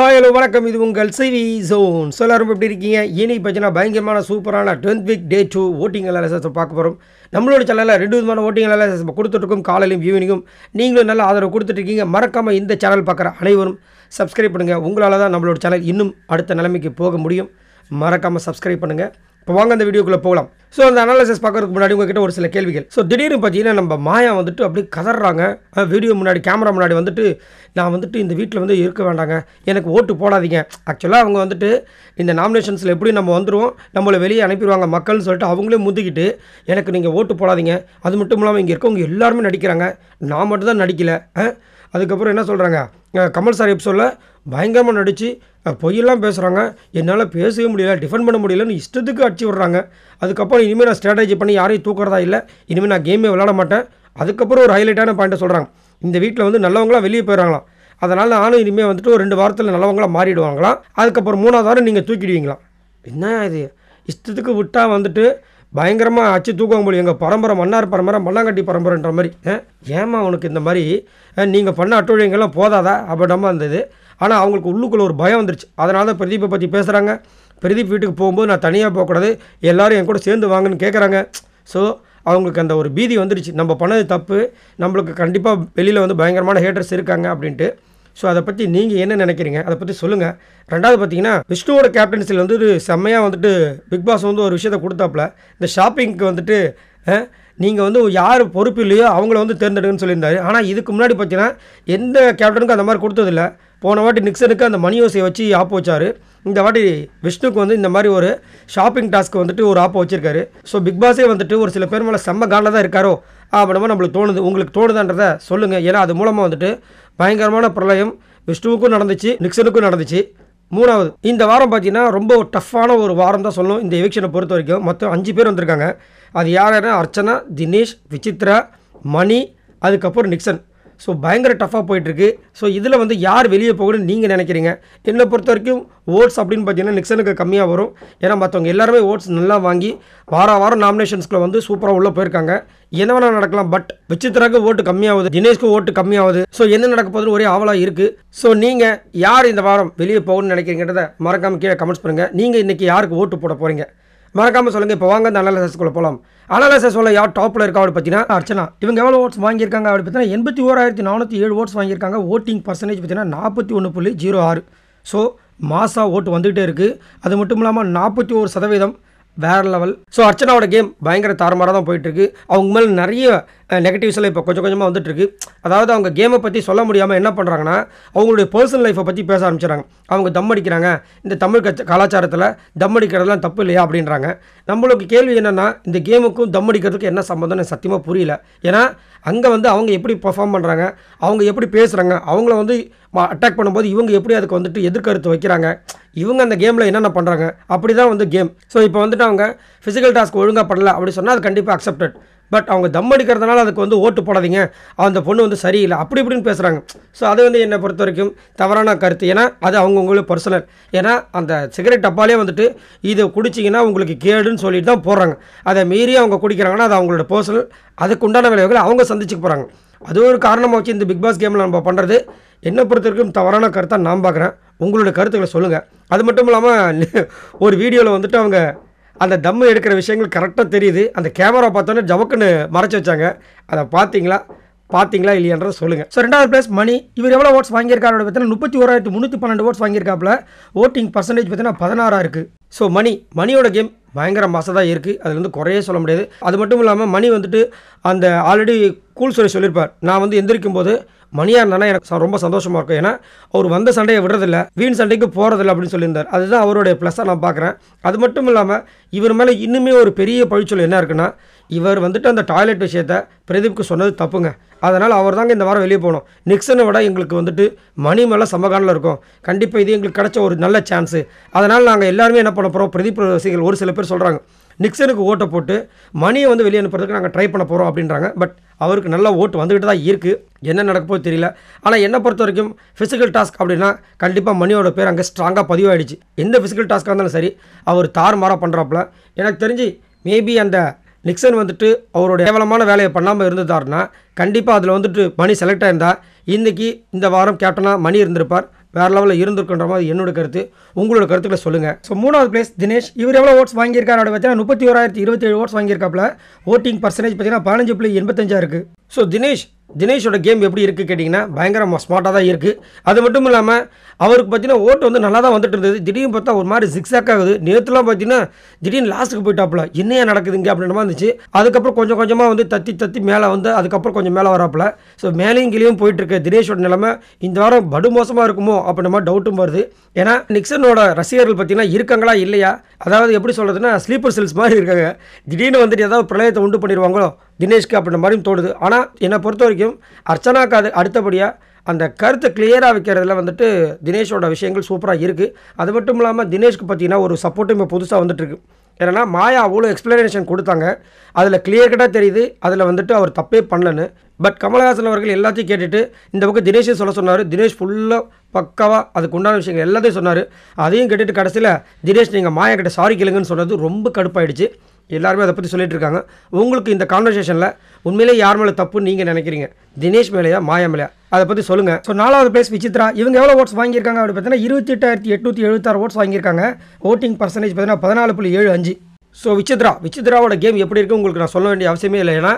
hi hello வணக்கம் இது உங்கள் சிவி சோன் சொல்ல ரொம்ப எப்படி இருக்கீங்க இனி பார்த்தீங்கன்னா பயங்கரமான சூப்பரான twelfth week day two voting analysis பார்க்க போகிறோம் நம்மளோட சேனலில் ரெண்டு விதமான ஓட்டிங் அனாலிசஸ் கொடுத்துட்ருக்கோம் காலையிலும் ஈவினிங்கும் நீங்களும் நல்லா ஆதரவு கொடுத்துட்ருக்கீங்க மறக்காமல் இந்த சேனல் பார்க்குற அனைவரும் சப்ஸ்கிரைப் பண்ணுங்கள் உங்களால் தான் நம்மளோட சேனல் இன்னும் அடுத்த நிலைமைக்கு போக முடியும் மறக்காமல் சப்ஸ்கிரைப் பண்ணுங்கள் இப்போ வாங்க அந்த வீடியோக்குள்ளே போகலாம் ஸோ அந்த அனாலிசிஸ் பார்க்கறதுக்கு முன்னாடி உங்ககிட்ட ஒரு சில கேள்விகள் ஸோ திடீர்னு பார்த்தீங்கன்னா நம்ம மாயா வந்துட்டு அப்படியே கதறாங்க வீடியோ முன்னாடி கேமரா முன்னாடி வந்துட்டு நான் வந்துட்டு இந்த வீட்டில் வந்து இருக்க வேண்டாங்க எனக்கு ஓட்டு போடாதீங்க ஆக்சுவலாக அவங்க வந்துட்டு இந்த நாமினேஷன்ஸில் எப்படி நம்ம வந்துடுவோம் நம்மளை வெளியே அனுப்பிடுவாங்க மக்கள்னு சொல்லிட்டு அவங்களே முந்திக்கிட்டு எனக்கு நீங்கள் ஓட்டு போடாதீங்க அது மட்டும் இல்லாமல் இங்கே இருக்கவங்க எல்லாருமே நடிக்கிறாங்க நான் மட்டும்தான் நடிக்கலை அதுக்கப்புறம் என்ன சொல்கிறாங்க கமல் சார் சொல்ல பயங்கரமாக நடித்து பொய்யெல்லாம் பேசுகிறாங்க என்னால் பேசவே முடியல டிஃபெண்ட் பண்ண முடியலன்னு இஷ்டத்துக்கு அடிச்சு விட்றாங்க அதுக்கப்புறம் இனிமேல் நான் ஸ்ட்ராட்டஜி பண்ணி யாரையும் தூக்குறதா இல்லை இனிமேல் நான் கேமே விளாட மாட்டேன் அதுக்கப்புறம் ஒரு ஹைலைட்டான பாயிண்ட்டை சொல்கிறாங்க இந்த வீட்டில் வந்து நல்லவங்களாம் வெளியே போயிடறாங்களாம் அதனால் நானும் இனிமேல் வந்துட்டு ஒரு ரெண்டு வாரத்தில் நல்லவங்களாக மாறிடுவாங்களாம் அதுக்கப்புறம் மூணாவது வாரம் நீங்கள் தூக்கிடுவீங்களாம் என்ன இது இஷ்டத்துக்கு விட்டால் வந்துட்டு பயங்கரமாக அச்சு தூக்க முடியும் எங்கள் பரம்பரை மன்னார் பரம்பரை மல்லாங்கட்டி பரம்பரைன்ற மாதிரி ஏமா உனக்கு இந்த மாதிரி நீங்கள் பண்ண அட்டுழியங்கள்லாம் போதாதா அப்படி நம்ம அந்த இது ஆனால் அவங்களுக்கு உள்ளுக்குள்ளே ஒரு பயம் வந்துருச்சு அதனால தான் பிரதீப்பை பற்றி பேசுகிறாங்க பிரதீப் வீட்டுக்கு போகும்போது நான் தனியாக போகக்கூடாது எல்லோரும் என் கூட சேர்ந்து வாங்கன்னு கேட்குறாங்க ஸோ அவங்களுக்கு அந்த ஒரு பீதி வந்துருச்சு நம்ம பண்ணது தப்பு நம்மளுக்கு கண்டிப்பாக வெளியில் வந்து பயங்கரமான ஹேட்டர்ஸ் இருக்காங்க அப்படின்ட்டு ஸோ அதை பற்றி நீங்கள் என்ன நினைக்கிறீங்க அதை பற்றி சொல்லுங்கள் ரெண்டாவது பார்த்தீங்கன்னா விஷ்ணுவோட கேப்டன்சியில் வந்து செம்மையாக வந்துட்டு பிக் பாஸ் வந்து ஒரு விஷயத்த கொடுத்தாப்புல இந்த ஷாப்பிங்க்கு வந்துட்டு நீங்கள் வந்து யார் பொறுப்பு இல்லையோ அவங்கள வந்து தேர்ந்தெடுங்கன்னு சொல்லியிருந்தாரு ஆனால் இதுக்கு முன்னாடி பார்த்தீங்கன்னா எந்த கேப்டனுக்கும் அந்த மாதிரி கொடுத்ததில்லை போன வாட்டி நிக்சனுக்கு அந்த மணி ஓசையை வச்சு ஆப் வச்சார் இந்த வாட்டி விஷ்ணுக்கு வந்து இந்த மாதிரி ஒரு ஷாப்பிங் டாஸ்க்கு வந்துட்டு ஒரு ஆப் வச்சுருக்காரு ஸோ பிக் பாஸே வந்துட்டு ஒரு சில பேர் மேலே செம்ம காலில் தான் இருக்காரோ அப்படின்னா நம்மளுக்கு தோணுது உங்களுக்கு தோணுதான்றதை சொல்லுங்கள் ஏன்னா அது மூலமாக வந்துட்டு பயங்கரமான பிரளயம் விஷ்ணுவுக்கும் நடந்துச்சு நிக்சனுக்கும் நடந்துச்சு மூணாவது இந்த வாரம் பார்த்தீங்கன்னா ரொம்ப டஃப்பான ஒரு வாரம் தான் சொல்லும் இந்த எவிக்ஷனை பொறுத்த வரைக்கும் மொத்தம் அஞ்சு பேர் வந்திருக்காங்க அது யார் யாருன்னா அர்ச்சனா தினேஷ் விசித்ரா மணி அதுக்கப்புறம் நிக்சன் ஸோ பயங்கர டஃப்பாக போயிட்டுருக்கு ஸோ இதில் வந்து யார் வெளியே போகணும்னு நீங்கள் நினைக்கிறீங்க என்னை பொறுத்த வரைக்கும் ஓட்ஸ் அப்படின்னு பார்த்தீங்கன்னா நிக்சனுக்கு கம்மியாக வரும் ஏன்னா மற்றவங்க எல்லாருமே ஓட்ஸ் நல்லா வாங்கி வார வாரம் நாமினேஷன்ஸ்குள்ளே வந்து சூப்பராக உள்ளே போயிருக்காங்க என்ன வேணால் நடக்கலாம் பட் விசித்ராக்கு ஓட்டு கம்மியாகுது தினேஷ்க்கு ஓட்டு கம்மியாகுது ஸோ என்ன நடக்க போகுதுன்னு ஒரே ஆவலாக இருக்குது ஸோ நீங்கள் யார் இந்த வாரம் வெளியே போகணும்னு நினைக்கிறீங்கிறத மறக்காமல் கீழே கமெண்ட்ஸ் பண்ணுங்கள் நீங்கள் இன்றைக்கி யாருக்கு ஓட்டு போட போகிறீங்க மறக்காமல் சொல்லுங்கள் இப்போ வாங்க அந்த அனாலிசஸ்க்குள்ளே போகலாம் அனாலிசஸ்ல யார் டாப்பில் இருக்கா அப்படி பார்த்தீங்கன்னா அர்ச்சனா இவங்க எவ்வளோ ஓட்ஸ் வாங்கியிருக்காங்க அப்படி பார்த்தீங்கன்னா எண்பத்தி ஓராயிரத்தி நானூற்றி ஏழு ஓட்ஸ் வாங்கியிருக்காங்க ஓட்டிங் பர்சன்டேஜ் பார்த்தீங்கன்னா நாற்பத்தி ஒன்று புள்ளி ஜீரோ ஆறு ஸோ மாசாக ஓட்டு வந்துகிட்டே இருக்குது அது மட்டும் இல்லாமல் நாற்பத்தி ஒரு சதவீதம் வேறு லெவல் ஸோ அர்ச்சனாவோட கேம் பயங்கர தாரமாக தான் போயிட்டுருக்கு அவங்க மேலே நிறைய நெகட்டிவ்ஸ்லாம் இப்போ கொஞ்சம் கொஞ்சமாக வந்துட்டுருக்கு அதாவது அவங்க கேமை பற்றி சொல்ல முடியாமல் என்ன பண்ணுறாங்கன்னா அவங்களுடைய பர்சனல் லைஃப்பை பற்றி பேச ஆரம்பிச்சிடறாங்க அவங்க தம் அடிக்கிறாங்க இந்த தமிழ் கச்ச கலாச்சாரத்தில் தம் அடிக்கிறதுலாம் தப்பு இல்லையா அப்படின்றாங்க நம்மளுக்கு கேள்வி என்னென்னா இந்த கேமுக்கும் தம் அடிக்கிறதுக்கும் என்ன சம்மந்தம்னு சத்தியமாக புரியல ஏன்னா அங்கே வந்து அவங்க எப்படி பர்ஃபார்ம் பண்ணுறாங்க அவங்க எப்படி பேசுகிறாங்க அவங்கள வந்து அட்டாக் பண்ணும்போது இவங்க எப்படி அதுக்கு வந்துட்டு எதிர்கருத்து வைக்கிறாங்க இவங்க அந்த கேமில் என்னென்ன பண்ணுறாங்க அப்படி தான் வந்து கேம் ஸோ இப்போ வந்துட்டு அவங்க ஃபிசிக்கல் டாஸ்க் ஒழுங்காக பண்ணல அப்படி சொன்னால் அது கண்டிப்பாக அக்செப்டட் பட் அவங்க தம் அடிக்கிறதுனால அதுக்கு வந்து ஓட்டு போடாதீங்க அந்த பொண்ணு வந்து சரியில்லை அப்படி இப்படின்னு பேசுகிறாங்க ஸோ அது வந்து என்னை பொறுத்த வரைக்கும் தவறான கருத்து ஏன்னா அது அவங்கவுங்களும் பர்சனல் ஏன்னா அந்த சிகரெட் டப்பாலே வந்துட்டு இதை குடிச்சிங்கன்னா உங்களுக்கு கேடுன்னு சொல்லிட்டு தான் போடுறாங்க அதை மீறி அவங்க குடிக்கிறாங்கன்னா அது அவங்களோட பர்சனல் அதுக்கு உண்டான விளைவுகள் அவங்க சந்திச்சுக்க போகிறாங்க அது ஒரு காரணமாக வச்சு இந்த பிக் பாஸ் கேமில் நம்ம பண்ணுறது என்னை பொறுத்த வரைக்கும் தவறான கருத்தாக நான் பார்க்குறேன் உங்களோட கருத்துக்களை சொல்லுங்கள் அது மட்டும் இல்லாமல் ஒரு வீடியோவில் வந்துட்டு அவங்க அந்த தம்மு எடுக்கிற விஷயங்கள் கரெக்டாக தெரியுது அந்த கேமரா பார்த்தோன்னே ஜவக்குன்னு மறைச்சி வச்சாங்க அதை பார்த்தீங்களா பார்த்தீங்களா இல்லையன்றதை சொல்லுங்கள் ஸோ ரெண்டாவது ப்ளஸ் மணி இவர் எவ்வளோ ஓட்ஸ் வாங்கியிருக்காரு பார்த்தீங்கன்னா முப்பத்தி ஓராயிரத்து முந்நூற்றி பன்னெண்டு ஓட்ஸ் வாங்கியிருக்காப்புல ஓட்டிங் பர்சன்டேஜ் பார்த்தீங்கன்னா பதினாறாக இருக்குது ஸோ மணி மணியோட கேம் பயங்கர மசதாக இருக்குது அதுலேருந்து வந்து குறையே சொல்ல முடியாது அது மட்டும் இல்லாமல் மணி வந்துட்டு அந்த ஆல்ரெடி கூல் சொல்லி சொல்லியிருப்பார் நான் வந்து எந்திரிக்கும் போது மணியார் இருந்தானா எனக்கு ரொம்ப சந்தோஷமாக இருக்கும் ஏன்னா அவர் வந்த சண்டையை விடுறதில்ல வீண் சண்டைக்கு போகிறதில்ல அப்படின்னு சொல்லியிருந்தார் அதுதான் அவருடைய ப்ளஸ்ஸாக நான் பார்க்குறேன் அது மட்டும் இல்லாமல் இவர் மேலே இன்னுமே ஒரு பெரிய பழிச்சொல் என்ன இருக்குன்னா இவர் வந்துட்டு அந்த டாய்லெட் விஷயத்த பிரதீப்க்கு சொன்னது தப்புங்க அதனால் அவர் தாங்க இந்த வாரம் வெளியே போனோம் நிக்சனை விட எங்களுக்கு வந்துட்டு மணி மேலே சமகாலில் இருக்கும் கண்டிப்பாக இது எங்களுக்கு கிடச்ச ஒரு நல்ல சான்ஸு அதனால் நாங்கள் எல்லாருமே என்ன பண்ண போகிறோம் பிரதீப் ரசிகர்கள் ஒரு சில பேர் சொல்கிறாங்க நிக்சனுக்கு ஓட்டை போட்டு மணியை வந்து வெளியே அனுப்புறதுக்கு நாங்கள் ட்ரை பண்ண போகிறோம் அப்படின்றாங்க பட் அவருக்கு நல்ல ஓட்டு வந்துக்கிட்டு தான் இருக்குது என்ன நடக்கப்போ தெரியல ஆனால் என்னை பொறுத்த வரைக்கும் ஃபிசிக்கல் டாஸ்க் அப்படின்னா கண்டிப்பாக மணியோட பேர் அங்கே ஸ்ட்ராங்காக பதிவாயிடுச்சு எந்த ஃபிசிக்கல் டாஸ்க்காக இருந்தாலும் சரி அவர் தாறுமாறாக பண்ணுறாப்புல எனக்கு தெரிஞ்சு மேபி அந்த நிக்சன் வந்துட்டு அவரோட கேவலமான வேலையை பண்ணாமல் இருந்ததாருன்னா கண்டிப்பாக அதில் வந்துட்டு மணி செலக்ட் ஆயிருந்தா இன்றைக்கி இந்த வாரம் கேப்டனாக மணி இருந்திருப்பார் வேறு லெவலில் இருந்திருக்குன்ற மாதிரி என்னோட கருத்து உங்களோட கருத்துக்களை சொல்லுங்கள் ஸோ மூணாவது பிளேஸ் தினேஷ் இவர் எவ்வளோ ஓட்ஸ் வாங்கியிருக்காரு பார்த்தீங்கன்னா முப்பத்தி ஓராயிரத்தி இருபத்தேழு ஓட்ஸ் வாங்கியிருக்காப்புல ஓட்டிங் பர்சன்டேஜ் பார்த்தீங்கன்னா பதினஞ்சு புள்ளி எண்பத்தஞ்சாக இருக்குது ஸோ தினேஷ் தினேஷோட கேம் எப்படி இருக்குது கேட்டிங்கன்னா பயங்கர ஸ்மார்ட்டாக தான் இருக்குது அது மட்டும் இல்லாமல் அவருக்கு பார்த்தீங்கன்னா ஓட்டு வந்து நல்லா தான் வந்துட்டு இருந்தது திடீர்னு பார்த்தா ஒரு மாதிரி சிக்ஸாக் ஆகுது நேற்றுலாம் பார்த்தீங்கன்னா திடீர்னு லாஸ்ட்டுக்கு போயிட்டாப்புல என்னையா நடக்குதுங்க அப்படின்ற மாதிரி இருந்துச்சு அதுக்கப்புறம் கொஞ்சம் கொஞ்சமாக வந்து தத்தி தத்தி மேலே வந்து அதுக்கப்புறம் கொஞ்சம் மேலே வராப்புல ஸோ மேலேயும் கீழேயும் போயிட்டுருக்க தினேஷோட நிலைமை இந்த வாரம் படு மோசமாக இருக்குமோ அப்படின்ற மாதிரி டவுட்டும் வருது ஏன்னா நிக்சனோட ரசிகர்கள் பார்த்தீங்கன்னா இருக்காங்களா இல்லையா அதாவது எப்படி சொல்கிறதுன்னா ஸ்லீப்பர் செல்ஸ் மாதிரி இருக்காங்க திடீர்னு வந்துட்டு ஏதாவது பிரளயத்தை உண்டு பண்ணிடுவாங்களோ தினேஷ்க்கு அப்படின்ற மாதிரியும் தோணுது ஆனால் என்னை பொறுத்த வரைக்கும் அர்ச்சனாக்கு அது அடுத்தபடியாக அந்த கருத்தை கிளியராக வைக்கிறதுல வந்துட்டு தினேஷோட விஷயங்கள் சூப்பராக இருக்குது அது மட்டும் இல்லாமல் தினேஷ்க்கு பார்த்தீங்கன்னா ஒரு சப்போர்ட்டும் இப்போ புதுசாக வந்துட்டுருக்கு ஏன்னா மாயா அவ்வளோ எக்ஸ்ப்ளனேஷன் கொடுத்தாங்க அதில் கிளியர் கட்டாக தெரியுது அதில் வந்துட்டு அவர் தப்பே பண்ணலன்னு பட் கமலஹாசன் அவர்கள் எல்லாத்தையும் கேட்டுட்டு இந்த பக்கம் தினேஷே சொல்ல சொன்னார் தினேஷ் ஃபுல்லாக பக்காவாக அதுக்கு உண்டான விஷயங்கள் எல்லாத்தையும் சொன்னார் அதையும் கேட்டுட்டு கடைசியில் தினேஷ் நீங்கள் மாயா கிட்ட சாரி கேளுங்கன்னு சொன்னது ரொம்ப கடுப்பாயிடுச்சு எல்லாருமே அதை பற்றி சொல்லிகிட்டு இருக்காங்க உங்களுக்கு இந்த கான்வர்சேஷனில் உண்மையிலே யார் மேலே தப்புன்னு நீங்கள் நினைக்கிறீங்க தினேஷ் மேலேயா மாயா மேலையா அதை பற்றி சொல்லுங்கள் ஸோ நாலாவது பிளேஸ் விசித்ரா இவங்க எவ்வளோ ஓட்ஸ் வாங்கியிருக்காங்க அப்படின்னு பார்த்தீங்கன்னா இருபத்தி எட்டாயிரத்தி எட்நூற்றி எழுபத்தாறு ஓட்ஸ் வாங்கியிருக்காங்க ஓட்டிங் பர்சன்டேஜ் பார்த்தீங்கன்னா பதினாலு புள்ளி ஏழு அஞ்சு ஸோ விசித்ரா விசித்ராவோட கேம் எப்படி இருக்குது உங்களுக்கு நான் சொல்ல வேண்டிய அவசியமே இல்லை ஏன்னா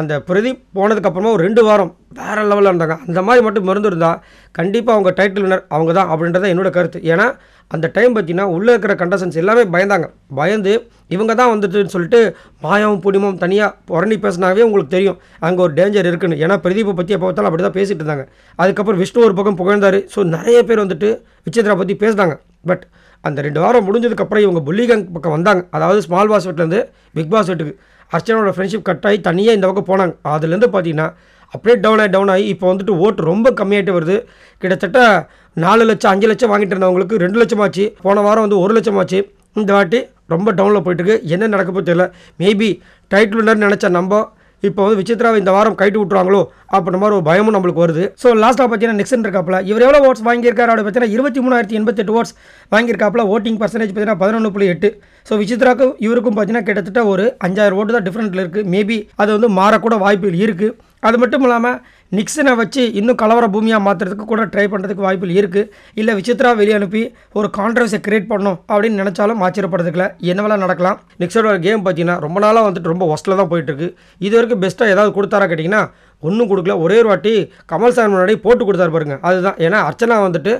அந்த பிரதீப் போனதுக்கப்புறமா ஒரு ரெண்டு வாரம் வேறு லெவலில் இருந்தாங்க அந்த மாதிரி மட்டும் மருந்து இருந்தால் கண்டிப்பாக அவங்க டைட்டில் வினர் அவங்க தான் அப்படின்றத என்னோடய கருத்து ஏன்னா அந்த டைம் பார்த்திங்கன்னா உள்ளே இருக்கிற கண்டசன்ஸ் எல்லாமே பயந்தாங்க பயந்து இவங்க தான் வந்துட்டுன்னு சொல்லிட்டு மாயாவும் புனிமும் தனியாக புரணி பேசினாவே உங்களுக்கு தெரியும் அங்கே ஒரு டேஞ்சர் இருக்குன்னு ஏன்னா பிரதீப்பை பற்றி எப்போ பார்த்தாலும் அப்படி தான் பேசிகிட்டு இருந்தாங்க அதுக்கப்புறம் விஷ்ணு ஒரு பக்கம் புகழ்ந்தார் ஸோ நிறைய பேர் வந்துட்டு விசித்ரா பற்றி பேசினாங்க பட் அந்த ரெண்டு வாரம் முடிஞ்சதுக்கப்புறம் இவங்க புள்ளிகங் பக்கம் வந்தாங்க அதாவது ஸ்மால் பாஸ் வீட்டிலேருந்து பிக் பாஸ் வீட்டுக்கு அர்ச்சனோட ஃப்ரெண்ட்ஷிப் கட் ஆகி தனியாக இந்த பக்கம் போனாங்க அதுலேருந்து பார்த்தீங்கன்னா அப்படியே டவுன் ஆகி டவுன் ஆகி இப்போ வந்துட்டு ஓட்டு ரொம்ப கம்மியாகிட்டு வருது கிட்டத்தட்ட நாலு லட்சம் அஞ்சு லட்சம் வாங்கிட்டு இருந்தவங்களுக்கு ரெண்டு லட்சம் ஆச்சு போன வாரம் வந்து ஒரு லட்சம் ஆச்சு இந்த வாட்டி ரொம்ப டவுனில் போயிட்டுருக்கு என்ன நடக்க போது தெரியல மேபி டைட்டில் நினச்சா நம்ம இப்போ வந்து விசித்ராவை இந்த வாரம் கைட்டு விட்டுருவாங்களோ அப்படின்ற மாதிரி ஒரு பயமும் நம்மளுக்கு வருது ஸோ லாஸ்ட்டாக பார்த்தீங்கன்னா நெக்ஸ்ட் இருக்காப்பில் இவர் எவ்வளோ ஓட்ஸ் வாங்கியிருக்காரு அப்படி பார்த்தீங்கன்னா இருபத்தி மூணாயிரத்தி எண்பத்தெட்டு ஓட்ஸ் வாங்கியிருக்காப்பில் ஓட்டிங் பர்சன்டேஜ் பார்த்தீங்கன்னா பதினொன்று புள்ளி எட்டு ஸோ விசித்ராக்கும் இவருக்கும் பார்த்தீங்கன்னா கிட்டத்தட்ட ஒரு அஞ்சாயிரம் ஓட்டு தான் டிஃப்ரெண்ட்டில் இருக்குது மேபி அது வந்து மாறக்கூட வாய்ப்புகள் இருக்குது அது மட்டும் இல்லாமல் நிக்சனை வச்சு இன்னும் கலவர பூமியாக மாற்றுறதுக்கு கூட ட்ரை பண்ணுறதுக்கு வாய்ப்பு இருக்குது இல்லை விசித்ரா வெளியே அனுப்பி ஒரு கான்ட்ரவர்ஸை கிரியேட் பண்ணோம் அப்படின்னு நினச்சாலும் ஆச்சரியப்படுறதுக்குல என்னவெல்லாம் நடக்கலாம் நிக்சனோட கேம் பார்த்தீங்கன்னா ரொம்ப நாளாக வந்துட்டு ரொம்ப ஒஸ்டில் தான் போயிட்டுருக்கு இது வரைக்கும் பெஸ்ட்டாக ஏதாவது கொடுத்தாரா கேட்டிங்கன்னா ஒன்றும் கொடுக்கல ஒரே ஒரு வாட்டி கமல் சார் முன்னாடி போட்டு கொடுத்தாரு பாருங்க அதுதான் ஏன்னா அர்ச்சனா வந்துட்டு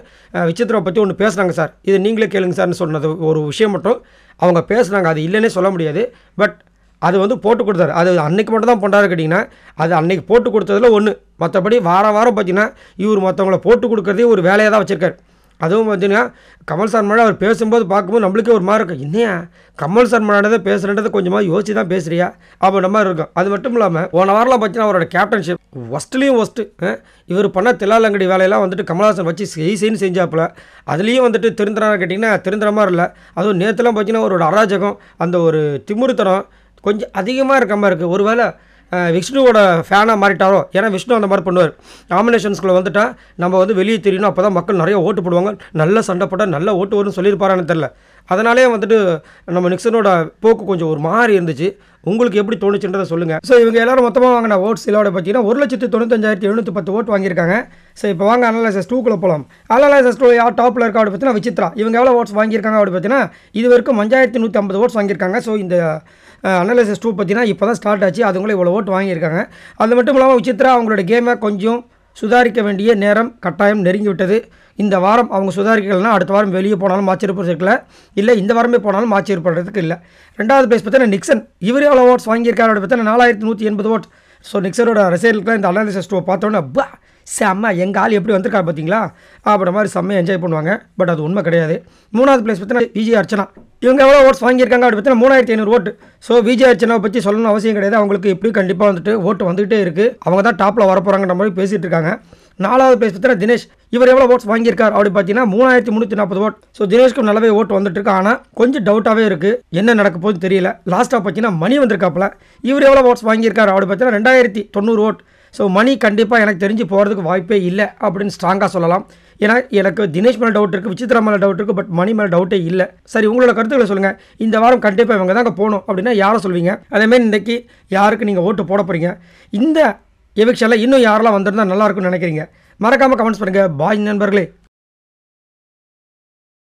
விசித்ரா பற்றி ஒன்று பேசுகிறாங்க சார் இது நீங்களே கேளுங்க சார்னு சொன்னது ஒரு விஷயம் மட்டும் அவங்க பேசுனாங்க அது இல்லைன்னே சொல்ல முடியாது பட் அது வந்து போட்டு கொடுத்தாரு அது அன்னைக்கு மட்டும் தான் பண்ணுறாரு கேட்டிங்கன்னா அது அன்னைக்கு போட்டு கொடுத்ததில் ஒன்று மற்றபடி வாரம் வாரம் பார்த்தீங்கன்னா இவர் மற்றவங்கள போட்டு கொடுக்குறதே ஒரு வேலையாக தான் வச்சுருக்காரு அதுவும் பார்த்தீங்கன்னா கமல் சார் மேலே அவர் பேசும்போது பார்க்கும்போது நம்மளுக்கே ஒரு மாதிரி இருக்கும் என்னையா கமல் சார் மேலே பேசுகிறன்றதை கொஞ்சமாக யோசிச்சு தான் பேசுகிறியா அப்போ நம்ம இருக்கும் அது மட்டும் இல்லாமல் போன வாரம்லாம் பார்த்தீங்கன்னா அவரோட கேப்டன்ஷிப் ஒஸ்ட்லேயும் ஒஸ்ட்டு இவர் பண்ண தில்லாலங்கடி வேலையெல்லாம் வந்துட்டு கமல்ஹாசன் வச்சு செய் செய்னு செஞ்சாப்புல அதுலேயும் வந்துட்டு திருந்துறான்னு கேட்டிங்கன்னா திருந்துற மாதிரி இல்லை அதுவும் நேற்றுலாம் பார்த்தீங்கன்னா அவரோட அராஜகம் அந்த ஒரு திமுருத்தனம் கொஞ்சம் அதிகமாக இருக்க மாதிரி இருக்குது ஒருவேளை விஷ்ணுவோட ஃபேனாக மாறிட்டாரோ ஏன்னா விஷ்ணு அந்த மாதிரி பண்ணுவார் நாமினேஷன்ஸ்குள்ளே வந்துட்டால் நம்ம வந்து வெளியே தெரியணும் அப்போ தான் மக்கள் நிறைய ஓட்டு போடுவாங்க நல்ல சண்டை போட்டால் நல்ல ஓட்டு வரும்னு சொல்லியிருப்பாரான்னு தெரில அதனாலே வந்துட்டு நம்ம நிக்சனோட போக்கு கொஞ்சம் ஒரு மாதிரி இருந்துச்சு உங்களுக்கு எப்படி தோணுச்சுன்றதை சொல்லுங்கள் ஸோ இவங்க எல்லாரும் மொத்தமாக வாங்கின ஓட்ஸ் இதோட பார்த்தீங்கன்னா ஒரு லட்சத்து தொண்ணூத்தஞ்சாயிரத்தி எழுநூற்றி பத்து ஓட் வாங்கியிருக்காங்க ஸோ இப்போ வாங்க அனலைசஸ் டூக்குள்ளே போகலாம் அனலைசஸ் டூ யார் டாப்பில் இருக்கா அப்படி பார்த்தீங்கன்னா விசித்ரா இவங்க எவ்வளோ ஓட்ஸ் வாங்கியிருக்காங்க அப்படி பார்த்தீங்கன்னா இது வரைக்கும் அஞ்சாயிரத்தி நூற்றி ஐம்பது ஓட்ஸ் வாங்கியிருக்காங்க ஸோ இந்த அனலைசஸ் டூ பார்த்தீங்கன்னா இப்போ தான் ஸ்டார்ட் ஆச்சு அதுங்களும் இவ்வளோ ஓட்டு வாங்கியிருக்காங்க அது மட்டும் இல்லாமல் விசித்ரா அவங்களோட கேமை கொஞ்சம் சுதாரிக்க வேண்டிய நேரம் கட்டாயம் நெருங்கிவிட்டது இந்த வாரம் அவங்க சுதாரிக்கலைன்னா அடுத்த வாரம் வெளியே போனாலும் ஆச்சரியப்படுறதுக்கில்ல இல்லை இந்த வாரமே போனாலும் ஆச்சரியப்படுறதுக்கு இல்லை ரெண்டாவது பிளேஸ் பார்த்தீங்கன்னா நிக்சன் இவரே அவ்வளோ ஓட்ஸ் வாங்கியிருக்காரு பார்த்தீங்கன்னா நாலாயிரத்தி நூற்றி எண்பது ஓட் ஸோ நிக்சரோட ரிசல்ட்லாம் இந்த அனாலிசிஸ் பார்த்தோன்னா அப்பா செம்ம எங்கள் ஆள் எப்படி வந்திருக்கா பார்த்தீங்களா அப்படின்ற மாதிரி செம்மையை என்ஜாய் பண்ணுவாங்க பட் அது உண்மை கிடையாது மூணாவது பிளேஸ் பார்த்தீங்கன்னா விஜய் அர்ச்சனா இவங்க எவ்வளோ ஓட்ஸ் வாங்கியிருக்காங்க அப்படி பார்த்தீங்கன்னா மூணாயிரத்தி ஐநூறு ஓட்டு ஸோ விஜய் அர்ச்சனை பற்றி சொல்லணும் அவசியம் கிடையாது அவங்களுக்கு எப்படி கண்டிப்பாக வந்துட்டு ஓட்டு வந்துகிட்டே இருக்குது அவங்க தான் டாப்பில் வரப்போகிறாங்கன்ற மாதிரி பேசிகிட்டு இருக்காங்க நாலாவது பிளேஸ் பார்த்தீங்கன்னா தினேஷ் இவர் எவ்வளோ ஓட்ஸ் வாங்கியிருக்கார் அப்படி பார்த்தீங்கன்னா மூணாயிரத்தி முந்நூற்றி நாற்பது ஓட் ஸோ தினேஷ்க்கும் நல்லாவே ஓட்டு வந்துட்டு ஆனால் கொஞ்சம் டவுட்டாகவே இருக்குது என்ன நடக்க போகுது தெரியல லாஸ்ட்டாக பார்த்தீங்கன்னா மணி வந்திருக்காப்பில் இவர் எவ்வளோ ஓட்ஸ் வாங்கியிருக்கார் அப்படி பார்த்தீங்கன்னா ரெண்டாயிரத்தி தொண்ணூறு ஓட் ஸோ மணி கண்டிப்பாக எனக்கு தெரிஞ்சு போகிறதுக்கு வாய்ப்பே இல்லை அப்படின்னு ஸ்ட்ராங்காக சொல்லலாம் ஏன்னா எனக்கு தினேஷ் மேலே டவுட் இருக்குது விசித்ரா மேலே டவுட் இருக்குது பட் மணி மேலே டவுட்டே இல்லை சரி உங்களோட கருத்துக்களை சொல்லுங்கள் இந்த வாரம் கண்டிப்பாக இவங்க தான் போகணும் அப்படின்னா யாரை சொல்வீங்க அதேமாரி இன்றைக்கி யாருக்கு நீங்கள் ஓட்டு போட போகிறீங்க இந்த எவிக்ஷனில் இன்னும் யாரெல்லாம் வந்திருந்தால் நல்லாயிருக்கும்னு நினைக்கிறீங்க மறக்காமல் கமெண்ட்ஸ் பண்ணுங்கள் பாய் நண்பர்களே